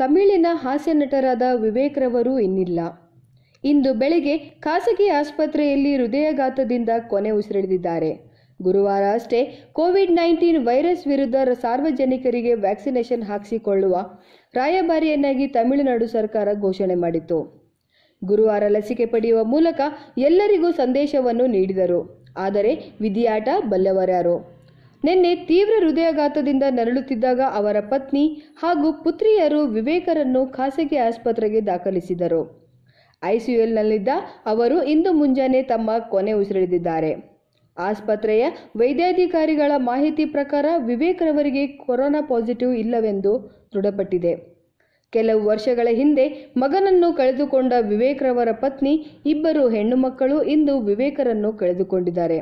ತಮಿಳಿನ ಹಾಸ್ಯ ನಟರಾದ ವಿವೇಕ್ ರವರು ಇನ್ನಿಲ್ಲ ಇಂದು ಬೆಳಿಗ್ಗೆ ಖಾಸಗಿ ಆಸ್ಪತ್ರೆಯಲ್ಲಿ ಹೃದಯಾಘಾತದಿಂದ ಕೊನೆ ಉಸಿರೆಳೆದಿದ್ದಾರೆ ಗುರುವಾರ ಅಷ್ಟೇ ಕೋವಿಡ್ ನೈನ್ಟೀನ್ ವೈರಸ್ ವಿರುದ್ಧ ಸಾರ್ವಜನಿಕರಿಗೆ ವ್ಯಾಕ್ಸಿನೇಷನ್ ಹಾಕಿಸಿಕೊಳ್ಳುವ ರಾಯಭಾರಿಯನ್ನಾಗಿ ತಮಿಳುನಾಡು ಸರ್ಕಾರ ಘೋಷಣೆ ಮಾಡಿತು ಗುರುವಾರ ಲಸಿಕೆ ಪಡೆಯುವ ಮೂಲಕ ಎಲ್ಲರಿಗೂ ಸಂದೇಶವನ್ನು ನೀಡಿದರು ಆದರೆ ವಿಧಿಯಾಟ ಬಲ್ಲವರ್ಯಾರು ನಿನ್ನೆ ತೀವ್ರ ಹೃದಯಾಘಾತದಿಂದ ನರಳುತ್ತಿದ್ದಾಗ ಅವರ ಪತ್ನಿ ಹಾಗೂ ಪುತ್ರಿಯರು ವಿವೇಕರನ್ನು ಖಾಸಗಿ ಆಸ್ಪತ್ರೆಗೆ ದಾಖಲಿಸಿದರು ಐಸಿಯುಎಲ್ನಲ್ಲಿದ್ದ ಅವರು ಇಂದು ಮುಂಜಾನೆ ತಮ್ಮ ಕೊನೆ ಉಸಿರೆಳೆದಿದ್ದಾರೆ ಆಸ್ಪತ್ರೆಯ ವೈದ್ಯಾಧಿಕಾರಿಗಳ ಮಾಹಿತಿ ಪ್ರಕಾರ ವಿವೇಕರವರಿಗೆ ರವರಿಗೆ ಕೊರೋನಾ ಪಾಸಿಟಿವ್ ಇಲ್ಲವೆಂದು ದೃಢಪಟ್ಟಿದೆ ಕೆಲವು ವರ್ಷಗಳ ಹಿಂದೆ ಮಗನನ್ನು ಕಳೆದುಕೊಂಡ ವಿವೇಕರವರ ಪತ್ನಿ ಇಬ್ಬರು ಹೆಣ್ಣು ಮಕ್ಕಳು ಇಂದು ವಿವೇಕರನ್ನು ಕಳೆದುಕೊಂಡಿದ್ದಾರೆ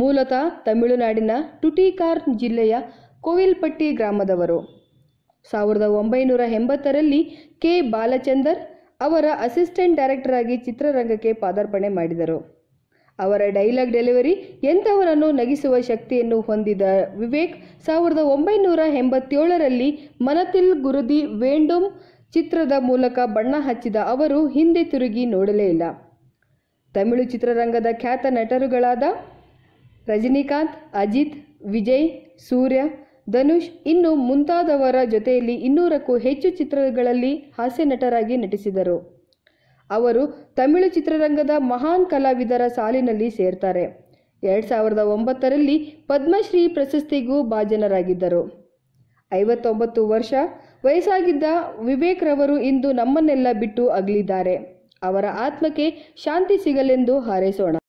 ಮೂಲತಃ ತಮಿಳುನಾಡಿನ ಟುಟಿಕಾರ್ ಜಿಲ್ಲೆಯ ಕೋವಿಲ್ಪಟ್ಟಿ ಗ್ರಾಮದವರು ಸಾವಿರದ ಒಂಬೈನೂರ ಎಂಬತ್ತರಲ್ಲಿ ಕೆ ಬಾಲಚಂದರ್ ಅವರ ಅಸಿಸ್ಟೆಂಟ್ ಡೈರೆಕ್ಟರ್ ಆಗಿ ಚಿತ್ರರಂಗಕ್ಕೆ ಪಾದಾರ್ಪಣೆ ಮಾಡಿದರು ಅವರ ಡೈಲಾಗ್ ಡೆಲಿವರಿ ಎಂಥವರನ್ನು ನಗಿಸುವ ಶಕ್ತಿಯನ್ನು ಹೊಂದಿದ ವಿವೇಕ್ ಸಾವಿರದ ಒಂಬೈನೂರ ಎಂಬತ್ತೇಳರಲ್ಲಿ ಮನತಿಲ್ ಗುರುದಿ ವೇಂಡೋಮ್ ಚಿತ್ರದ ಮೂಲಕ ಬಣ್ಣ ಹಚ್ಚಿದ ಅವರು ಹಿಂದೆ ತಿರುಗಿ ನೋಡಲೇ ಇಲ್ಲ ತಮಿಳು ಚಿತ್ರರಂಗದ ಖ್ಯಾತ ನಟರುಗಳಾದ ರಜನಿಕಾಂತ್ ಅಜಿತ್ ವಿಜಯ್ ಸೂರ್ಯ ಧನುಷ್ ಇನ್ನು ಮುಂತಾದವರ ಜೊತೆಯಲ್ಲಿ ಇನ್ನೂರಕ್ಕೂ ಹೆಚ್ಚು ಚಿತ್ರಗಳಲ್ಲಿ ಹಾಸ್ಯ ನಟರಾಗಿ ನಟಿಸಿದರು ಅವರು ತಮಿಳು ಚಿತ್ರರಂಗದ ಮಹಾನ್ ಕಲಾವಿದರ ಸಾಲಿನಲ್ಲಿ ಸೇರ್ತಾರೆ ಎರಡು ಸಾವಿರದ ಒಂಬತ್ತರಲ್ಲಿ ಪದ್ಮಶ್ರೀ ಪ್ರಶಸ್ತಿಗೂ ಭಾಜನರಾಗಿದ್ದರು ಐವತ್ತೊಂಬತ್ತು ವರ್ಷ ವಯಸ್ಸಾಗಿದ್ದ ವಿವೇಕ್ ರವರು ಇಂದು ನಮ್ಮನ್ನೆಲ್ಲ ಬಿಟ್ಟು ಅಗಲಿದ್ದಾರೆ ಅವರ ಆತ್ಮಕ್ಕೆ ಶಾಂತಿ ಸಿಗಲೆಂದು ಹಾರೈಸೋಣ